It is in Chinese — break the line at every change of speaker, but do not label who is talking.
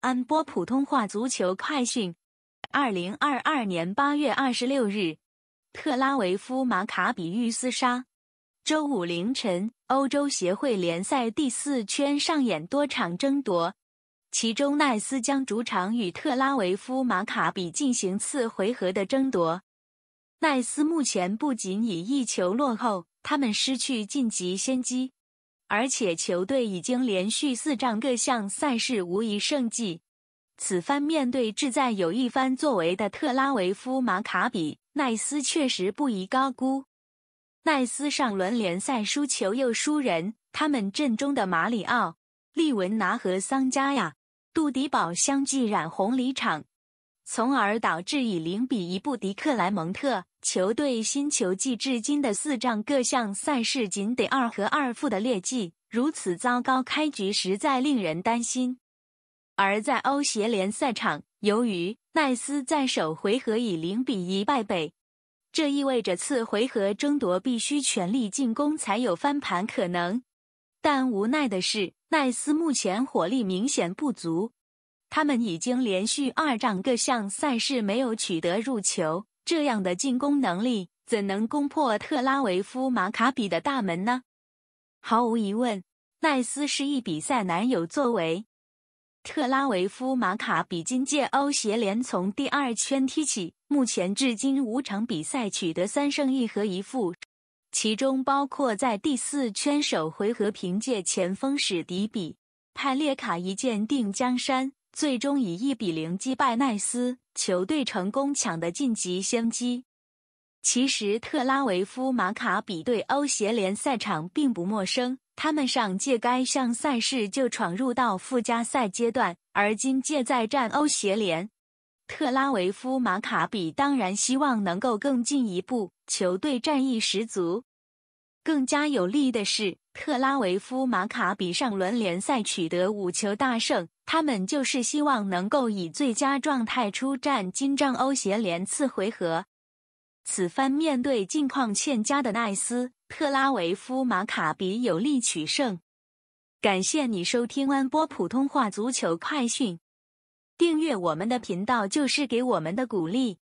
安播普通话足球快讯：二零二二年八月二十六日，特拉维夫马卡比遇厮杀。周五凌晨，欧洲协会联赛第四圈上演多场争夺，其中奈斯将主场与特拉维夫马卡比进行次回合的争夺。奈斯目前不仅以一球落后，他们失去晋级先机。而且球队已经连续四仗各项赛事无一胜绩，此番面对志在有一番作为的特拉维夫马卡比，奈斯确实不宜高估。奈斯上轮联赛输球又输人，他们阵中的马里奥、利文拿和桑加亚、杜迪堡相继染红离场，从而导致以零比一不敌克莱蒙特。球队新球季至今的四仗各项赛事仅得二和二负的劣迹，如此糟糕开局实在令人担心。而在欧协联赛场，由于奈斯在首回合以零比一败北，这意味着次回合争夺必须全力进攻才有翻盘可能。但无奈的是，奈斯目前火力明显不足，他们已经连续二仗各项赛事没有取得入球。这样的进攻能力，怎能攻破特拉维夫马卡比的大门呢？毫无疑问，奈斯是一比赛难有作为。特拉维夫马卡比今届欧协联从第二圈踢起，目前至今五场比赛取得三胜一和一负，其中包括在第四圈首回合凭借前锋史迪比·派列卡一剑定江山。最终以一比零击败奈斯，球队成功抢得晋级先机。其实特拉维夫马卡比对欧协联赛场并不陌生，他们上届该项赛事就闯入到附加赛阶段，而今届再战欧协联，特拉维夫马卡比当然希望能够更进一步，球队战意十足。更加有利的是。特拉维夫马卡比上轮联赛取得五球大胜，他们就是希望能够以最佳状态出战金帐欧协联次回合。此番面对近况欠佳的奈斯，特拉维夫马卡比有力取胜。感谢你收听安波普通话足球快讯，订阅我们的频道就是给我们的鼓励。